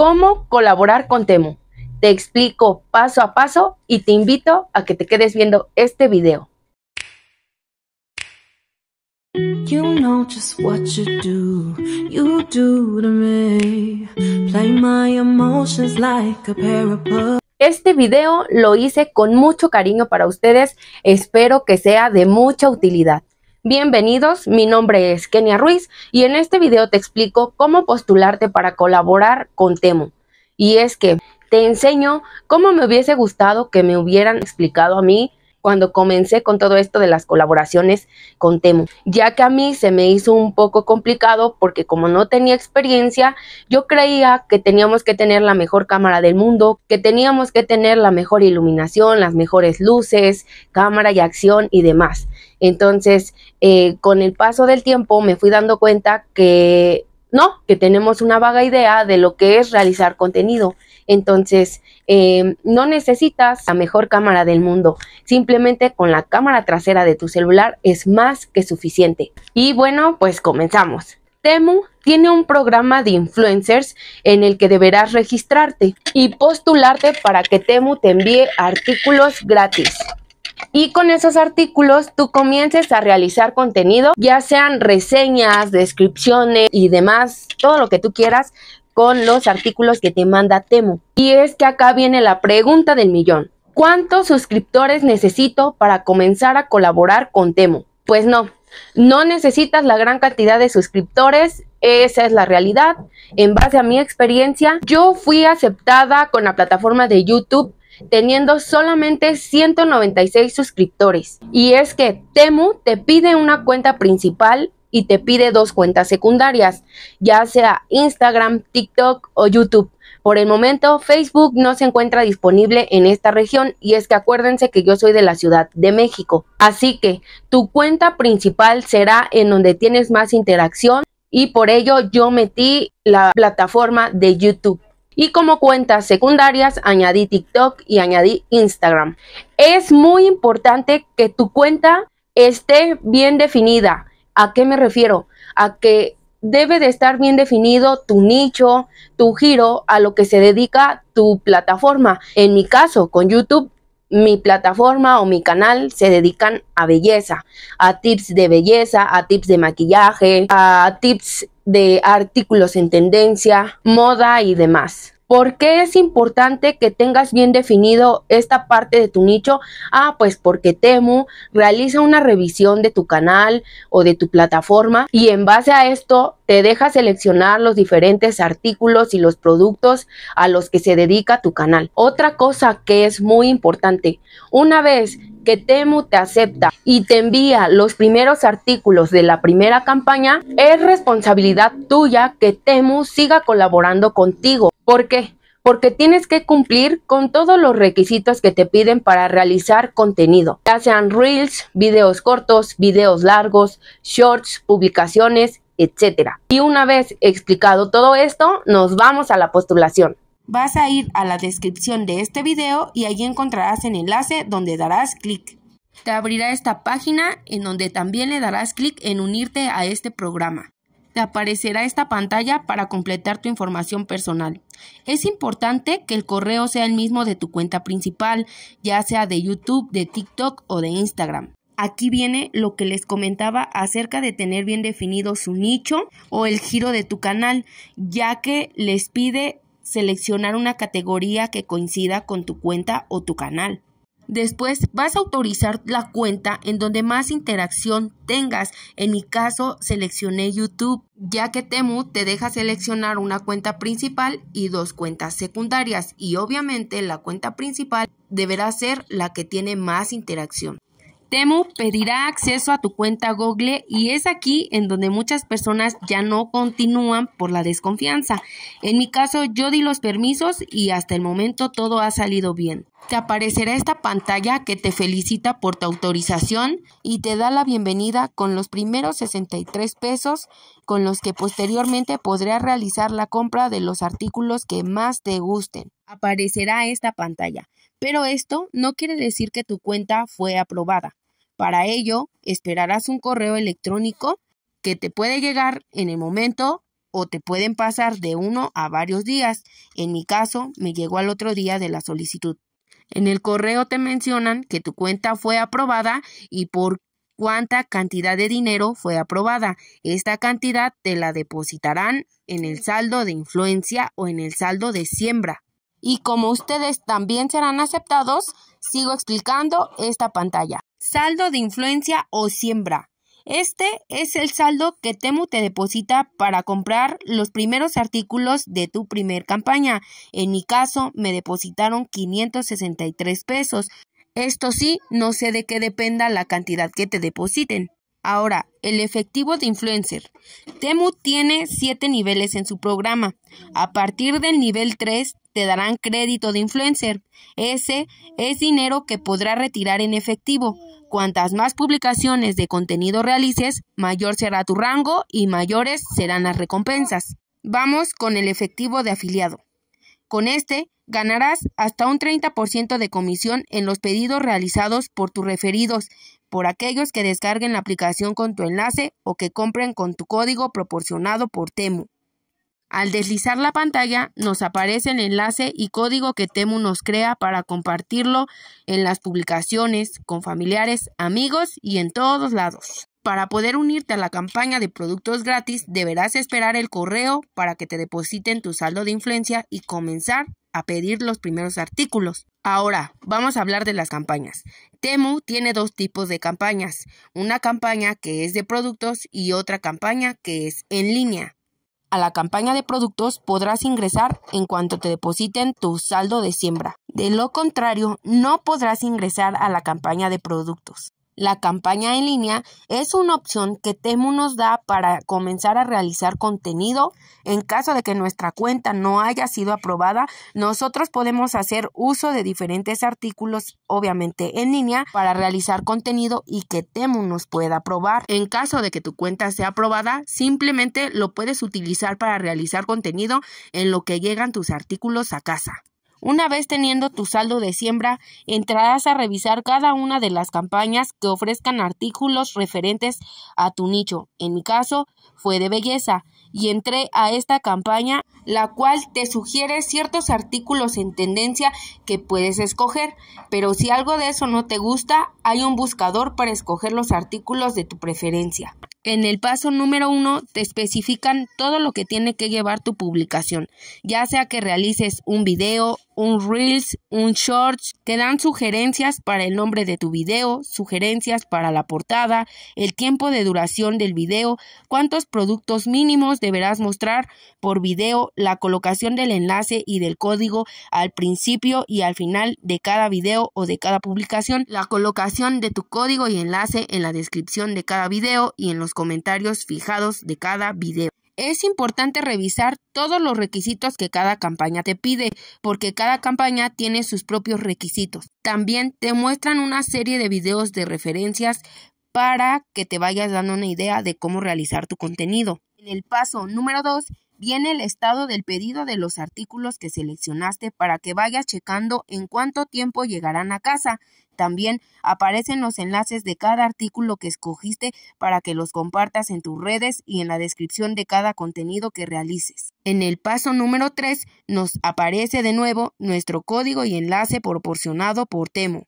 cómo colaborar con Temo? Te explico paso a paso y te invito a que te quedes viendo este video. este video lo hice con mucho cariño para ustedes, espero que sea de mucha utilidad. Bienvenidos, mi nombre es Kenia Ruiz y en este video te explico cómo postularte para colaborar con Temo, Y es que te enseño cómo me hubiese gustado que me hubieran explicado a mí cuando comencé con todo esto de las colaboraciones con Temo, ya que a mí se me hizo un poco complicado porque como no tenía experiencia, yo creía que teníamos que tener la mejor cámara del mundo, que teníamos que tener la mejor iluminación, las mejores luces, cámara y acción y demás. Entonces, eh, con el paso del tiempo me fui dando cuenta que no, que tenemos una vaga idea de lo que es realizar contenido. Entonces, eh, no necesitas la mejor cámara del mundo. Simplemente con la cámara trasera de tu celular es más que suficiente. Y bueno, pues comenzamos. Temu tiene un programa de influencers en el que deberás registrarte y postularte para que Temu te envíe artículos gratis y con esos artículos tú comiences a realizar contenido, ya sean reseñas, descripciones y demás, todo lo que tú quieras con los artículos que te manda Temo. Y es que acá viene la pregunta del millón. ¿Cuántos suscriptores necesito para comenzar a colaborar con Temo? Pues no, no necesitas la gran cantidad de suscriptores, esa es la realidad. En base a mi experiencia, yo fui aceptada con la plataforma de YouTube teniendo solamente 196 suscriptores. Y es que Temu te pide una cuenta principal y te pide dos cuentas secundarias, ya sea Instagram, TikTok o YouTube. Por el momento, Facebook no se encuentra disponible en esta región y es que acuérdense que yo soy de la Ciudad de México. Así que tu cuenta principal será en donde tienes más interacción y por ello yo metí la plataforma de YouTube y como cuentas secundarias añadí TikTok y añadí Instagram. Es muy importante que tu cuenta esté bien definida. ¿A qué me refiero? A que debe de estar bien definido tu nicho, tu giro, a lo que se dedica tu plataforma. En mi caso, con YouTube mi plataforma o mi canal se dedican a belleza, a tips de belleza, a tips de maquillaje, a tips de artículos en tendencia, moda y demás. ¿Por qué es importante que tengas bien definido esta parte de tu nicho? Ah, pues porque Temu realiza una revisión de tu canal o de tu plataforma y en base a esto te deja seleccionar los diferentes artículos y los productos a los que se dedica tu canal. Otra cosa que es muy importante, una vez que Temu te acepta y te envía los primeros artículos de la primera campaña, es responsabilidad tuya que Temu siga colaborando contigo ¿Por qué? Porque tienes que cumplir con todos los requisitos que te piden para realizar contenido, ya sean reels, videos cortos, videos largos, shorts, publicaciones, etc. Y una vez explicado todo esto, nos vamos a la postulación. Vas a ir a la descripción de este video y allí encontrarás el enlace donde darás clic. Te abrirá esta página en donde también le darás clic en unirte a este programa te aparecerá esta pantalla para completar tu información personal. Es importante que el correo sea el mismo de tu cuenta principal, ya sea de YouTube, de TikTok o de Instagram. Aquí viene lo que les comentaba acerca de tener bien definido su nicho o el giro de tu canal, ya que les pide seleccionar una categoría que coincida con tu cuenta o tu canal. Después vas a autorizar la cuenta en donde más interacción tengas. En mi caso seleccioné YouTube, ya que Temu te deja seleccionar una cuenta principal y dos cuentas secundarias y obviamente la cuenta principal deberá ser la que tiene más interacción. Temu pedirá acceso a tu cuenta Google y es aquí en donde muchas personas ya no continúan por la desconfianza. En mi caso yo di los permisos y hasta el momento todo ha salido bien. Te aparecerá esta pantalla que te felicita por tu autorización y te da la bienvenida con los primeros 63 pesos con los que posteriormente podrás realizar la compra de los artículos que más te gusten. Aparecerá esta pantalla. Pero esto no quiere decir que tu cuenta fue aprobada. Para ello, esperarás un correo electrónico que te puede llegar en el momento o te pueden pasar de uno a varios días. En mi caso, me llegó al otro día de la solicitud. En el correo te mencionan que tu cuenta fue aprobada y por cuánta cantidad de dinero fue aprobada. Esta cantidad te la depositarán en el saldo de influencia o en el saldo de siembra y como ustedes también serán aceptados, sigo explicando esta pantalla. Saldo de influencia o siembra. Este es el saldo que Temu te deposita para comprar los primeros artículos de tu primer campaña. En mi caso, me depositaron 563 pesos. Esto sí, no sé de qué dependa la cantidad que te depositen. Ahora, el efectivo de influencer. Temu tiene 7 niveles en su programa. A partir del nivel 3 te darán crédito de influencer. Ese es dinero que podrás retirar en efectivo. Cuantas más publicaciones de contenido realices, mayor será tu rango y mayores serán las recompensas. Vamos con el efectivo de afiliado. Con este ganarás hasta un 30% de comisión en los pedidos realizados por tus referidos, por aquellos que descarguen la aplicación con tu enlace o que compren con tu código proporcionado por Temu. Al deslizar la pantalla nos aparece el enlace y código que Temu nos crea para compartirlo en las publicaciones, con familiares, amigos y en todos lados. Para poder unirte a la campaña de productos gratis deberás esperar el correo para que te depositen tu saldo de influencia y comenzar a pedir los primeros artículos. Ahora, vamos a hablar de las campañas. Temu tiene dos tipos de campañas, una campaña que es de productos y otra campaña que es en línea. A la campaña de productos podrás ingresar en cuanto te depositen tu saldo de siembra. De lo contrario, no podrás ingresar a la campaña de productos. La campaña en línea es una opción que Temu nos da para comenzar a realizar contenido. En caso de que nuestra cuenta no haya sido aprobada, nosotros podemos hacer uso de diferentes artículos, obviamente en línea, para realizar contenido y que Temu nos pueda aprobar. En caso de que tu cuenta sea aprobada, simplemente lo puedes utilizar para realizar contenido en lo que llegan tus artículos a casa. Una vez teniendo tu saldo de siembra, entrarás a revisar cada una de las campañas que ofrezcan artículos referentes a tu nicho. En mi caso, fue de belleza y entré a esta campaña, la cual te sugiere ciertos artículos en tendencia que puedes escoger, pero si algo de eso no te gusta, hay un buscador para escoger los artículos de tu preferencia. En el paso número uno te especifican todo lo que tiene que llevar tu publicación, ya sea que realices un video, un Reels, un Shorts, te dan sugerencias para el nombre de tu video, sugerencias para la portada, el tiempo de duración del video, cuántos productos mínimos deberás mostrar por video, la colocación del enlace y del código al principio y al final de cada video o de cada publicación, la colocación de tu código y enlace en la descripción de cada video y en los comentarios fijados de cada video es importante revisar todos los requisitos que cada campaña te pide, porque cada campaña tiene sus propios requisitos. También te muestran una serie de videos de referencias para que te vayas dando una idea de cómo realizar tu contenido. En el paso número 2 viene el estado del pedido de los artículos que seleccionaste para que vayas checando en cuánto tiempo llegarán a casa. También aparecen los enlaces de cada artículo que escogiste para que los compartas en tus redes y en la descripción de cada contenido que realices. En el paso número 3 nos aparece de nuevo nuestro código y enlace proporcionado por Temo.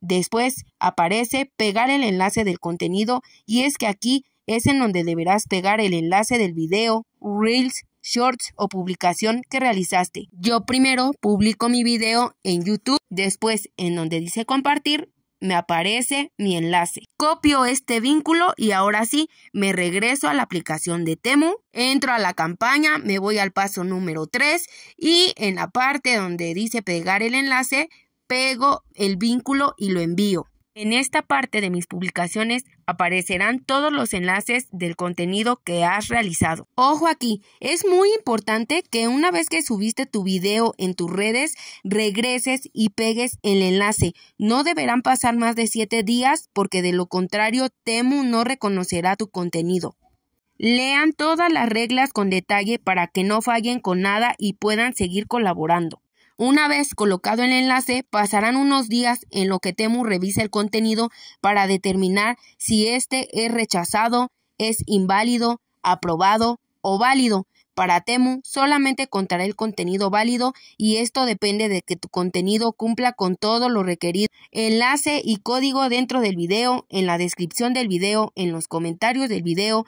Después aparece pegar el enlace del contenido y es que aquí es en donde deberás pegar el enlace del video, Reels shorts o publicación que realizaste. Yo primero publico mi video en YouTube, después en donde dice compartir me aparece mi enlace. Copio este vínculo y ahora sí me regreso a la aplicación de Temu, entro a la campaña, me voy al paso número 3 y en la parte donde dice pegar el enlace, pego el vínculo y lo envío. En esta parte de mis publicaciones aparecerán todos los enlaces del contenido que has realizado. Ojo aquí, es muy importante que una vez que subiste tu video en tus redes, regreses y pegues el enlace. No deberán pasar más de 7 días porque de lo contrario Temu no reconocerá tu contenido. Lean todas las reglas con detalle para que no fallen con nada y puedan seguir colaborando. Una vez colocado el enlace, pasarán unos días en lo que Temu revisa el contenido para determinar si este es rechazado, es inválido, aprobado o válido. Para Temu solamente contará el contenido válido y esto depende de que tu contenido cumpla con todo lo requerido. Enlace y código dentro del video, en la descripción del video, en los comentarios del video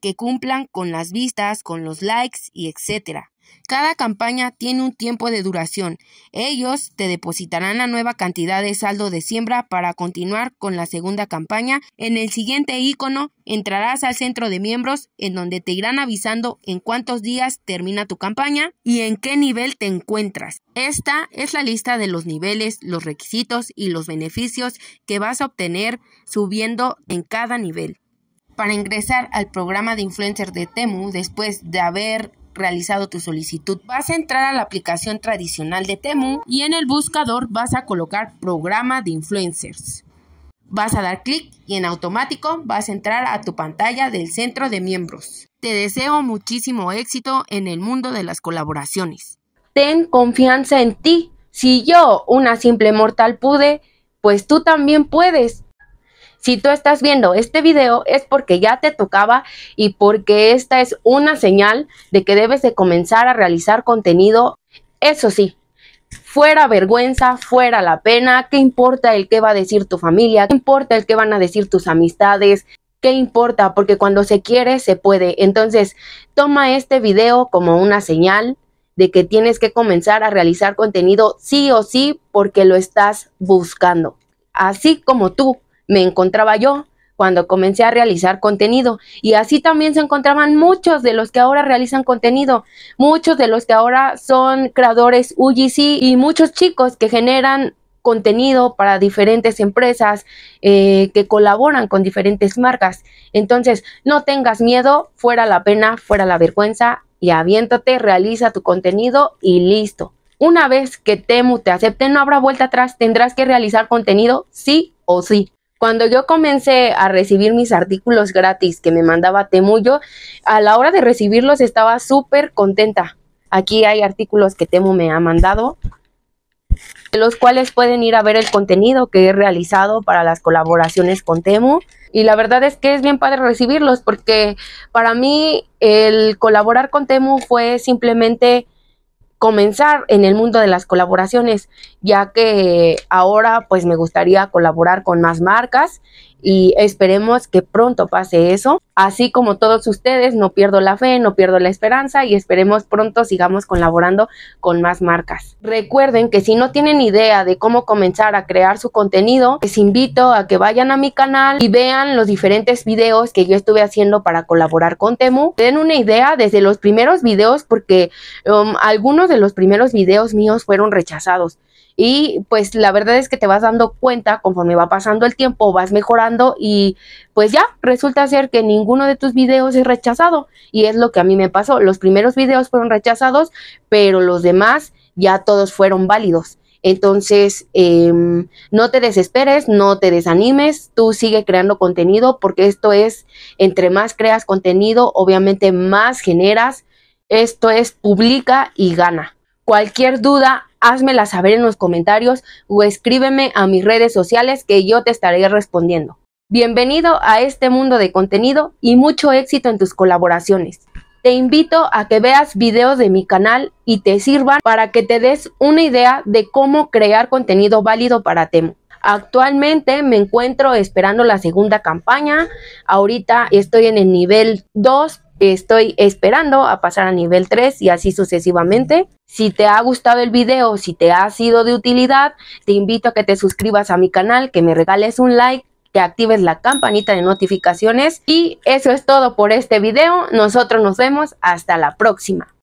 que cumplan con las vistas, con los likes y etcétera. Cada campaña tiene un tiempo de duración. Ellos te depositarán la nueva cantidad de saldo de siembra para continuar con la segunda campaña. En el siguiente icono entrarás al centro de miembros en donde te irán avisando en cuántos días termina tu campaña y en qué nivel te encuentras. Esta es la lista de los niveles, los requisitos y los beneficios que vas a obtener subiendo en cada nivel. Para ingresar al programa de influencer de Temu, después de haber realizado tu solicitud, vas a entrar a la aplicación tradicional de Temu y en el buscador vas a colocar programa de influencers. Vas a dar clic y en automático vas a entrar a tu pantalla del centro de miembros. Te deseo muchísimo éxito en el mundo de las colaboraciones. Ten confianza en ti. Si yo, una simple mortal, pude, pues tú también puedes. Si tú estás viendo este video es porque ya te tocaba y porque esta es una señal de que debes de comenzar a realizar contenido. Eso sí, fuera vergüenza, fuera la pena, ¿qué importa el que va a decir tu familia? ¿Qué importa el que van a decir tus amistades? ¿Qué importa? Porque cuando se quiere, se puede. Entonces, toma este video como una señal de que tienes que comenzar a realizar contenido sí o sí porque lo estás buscando. Así como tú me encontraba yo cuando comencé a realizar contenido. Y así también se encontraban muchos de los que ahora realizan contenido, muchos de los que ahora son creadores UGC y muchos chicos que generan contenido para diferentes empresas eh, que colaboran con diferentes marcas. Entonces, no tengas miedo, fuera la pena, fuera la vergüenza y aviéntate, realiza tu contenido y listo. Una vez que Temu te acepte, no habrá vuelta atrás, tendrás que realizar contenido sí o sí. Cuando yo comencé a recibir mis artículos gratis que me mandaba yo a la hora de recibirlos estaba súper contenta. Aquí hay artículos que Temu me ha mandado, los cuales pueden ir a ver el contenido que he realizado para las colaboraciones con Temu. Y la verdad es que es bien padre recibirlos porque para mí el colaborar con Temu fue simplemente comenzar en el mundo de las colaboraciones, ya que ahora pues me gustaría colaborar con más marcas y esperemos que pronto pase eso. Así como todos ustedes, no pierdo la fe, no pierdo la esperanza y esperemos pronto sigamos colaborando con más marcas. Recuerden que si no tienen idea de cómo comenzar a crear su contenido, les invito a que vayan a mi canal y vean los diferentes videos que yo estuve haciendo para colaborar con Temu. Den una idea desde los primeros videos porque um, algunos de los primeros videos míos fueron rechazados. Y pues la verdad es que te vas dando cuenta conforme va pasando el tiempo, vas mejorando y pues ya resulta ser que ninguno de tus videos es rechazado. Y es lo que a mí me pasó. Los primeros videos fueron rechazados, pero los demás ya todos fueron válidos. Entonces, em, no te desesperes, no te desanimes, tú sigue creando contenido porque esto es, entre más creas contenido, obviamente más generas. Esto es, publica y gana. Cualquier duda házmela saber en los comentarios o escríbeme a mis redes sociales que yo te estaré respondiendo. Bienvenido a este mundo de contenido y mucho éxito en tus colaboraciones. Te invito a que veas videos de mi canal y te sirvan para que te des una idea de cómo crear contenido válido para Temo. Actualmente me encuentro esperando la segunda campaña. Ahorita estoy en el nivel 2 Estoy esperando a pasar a nivel 3 y así sucesivamente. Si te ha gustado el video, si te ha sido de utilidad, te invito a que te suscribas a mi canal, que me regales un like, que actives la campanita de notificaciones. Y eso es todo por este video. Nosotros nos vemos hasta la próxima.